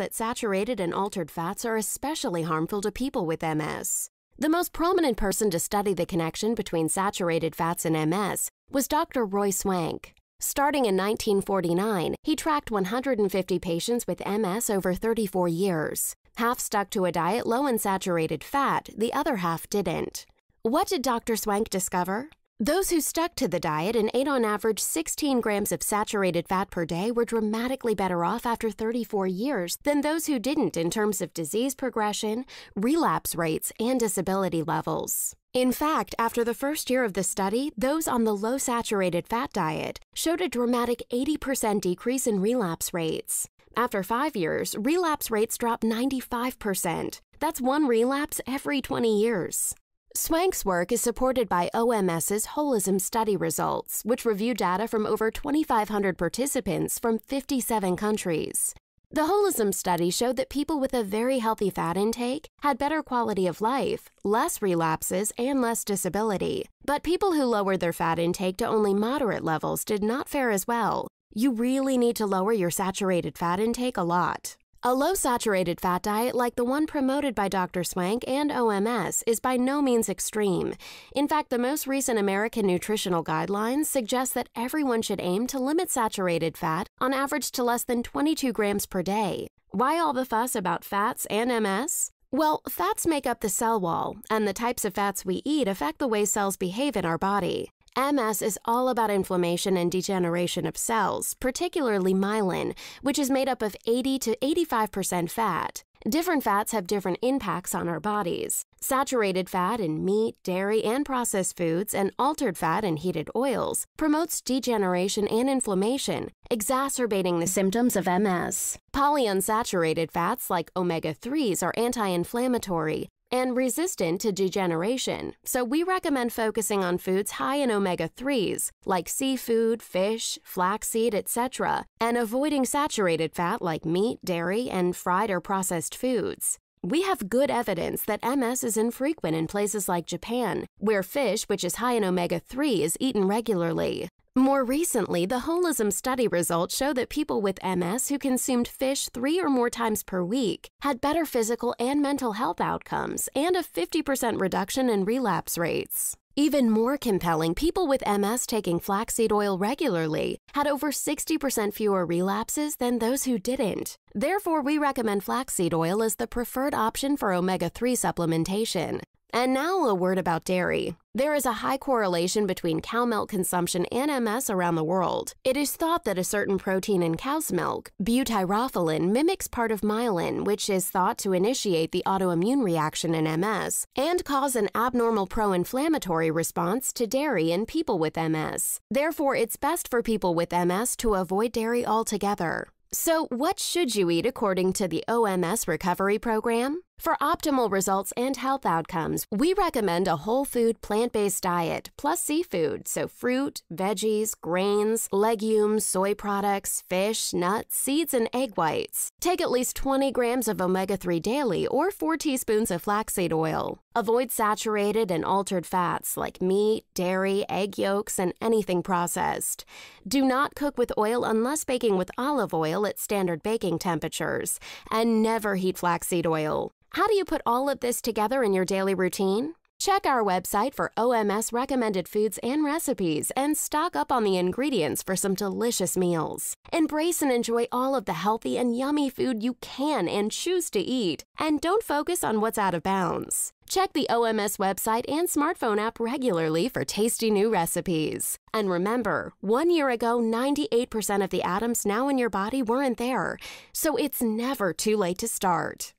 that saturated and altered fats are especially harmful to people with MS. The most prominent person to study the connection between saturated fats and MS was Dr. Roy Swank. Starting in 1949, he tracked 150 patients with MS over 34 years. Half stuck to a diet low in saturated fat, the other half didn't. What did Dr. Swank discover? Those who stuck to the diet and ate on average 16 grams of saturated fat per day were dramatically better off after 34 years than those who didn't in terms of disease progression, relapse rates, and disability levels. In fact, after the first year of the study, those on the low saturated fat diet showed a dramatic 80% decrease in relapse rates. After five years, relapse rates dropped 95%. That's one relapse every 20 years. Swank's work is supported by OMS's Holism study results, which review data from over 2,500 participants from 57 countries. The Holism study showed that people with a very healthy fat intake had better quality of life, less relapses, and less disability. But people who lowered their fat intake to only moderate levels did not fare as well. You really need to lower your saturated fat intake a lot. A low saturated fat diet like the one promoted by Dr. Swank and OMS is by no means extreme. In fact, the most recent American nutritional guidelines suggest that everyone should aim to limit saturated fat on average to less than 22 grams per day. Why all the fuss about fats and MS? Well, fats make up the cell wall, and the types of fats we eat affect the way cells behave in our body. MS is all about inflammation and degeneration of cells, particularly myelin, which is made up of 80 to 85% fat. Different fats have different impacts on our bodies. Saturated fat in meat, dairy, and processed foods, and altered fat in heated oils promotes degeneration and inflammation, exacerbating the symptoms of MS. Polyunsaturated fats like omega 3s are anti inflammatory, and resistant to degeneration, so we recommend focusing on foods high in omega 3s, like seafood, fish, flaxseed, etc., and avoiding saturated fat like meat, dairy, and fried or processed foods. We have good evidence that MS is infrequent in places like Japan, where fish, which is high in omega 3, is eaten regularly. More recently, the holism study results show that people with MS who consumed fish three or more times per week had better physical and mental health outcomes and a 50% reduction in relapse rates. Even more compelling, people with MS taking flaxseed oil regularly had over 60% fewer relapses than those who didn't. Therefore, we recommend flaxseed oil as the preferred option for omega 3 supplementation. And now a word about dairy. There is a high correlation between cow milk consumption and MS around the world. It is thought that a certain protein in cow's milk, butyrophilin, mimics part of myelin, which is thought to initiate the autoimmune reaction in MS and cause an abnormal pro inflammatory response to dairy in people with MS. Therefore, it's best for people with MS to avoid dairy altogether. So, what should you eat according to the OMS recovery program? For optimal results and health outcomes, we recommend a whole food plant based diet plus seafood, so fruit, veggies, grains, legumes, soy products, fish, nuts, seeds, and egg whites. Take at least 20 grams of omega 3 daily or 4 teaspoons of flaxseed oil. Avoid saturated and altered fats like meat, dairy, egg yolks, and anything processed. Do not cook with oil unless baking with olive oil at standard baking temperatures, and never heat flaxseed oil. How do you put all of this together in your daily routine? Check our website for OMS recommended foods and recipes and stock up on the ingredients for some delicious meals. Embrace and enjoy all of the healthy and yummy food you can and choose to eat, and don't focus on what's out of bounds. Check the OMS website and smartphone app regularly for tasty new recipes. And remember, one year ago, 98% of the atoms now in your body weren't there, so it's never too late to start.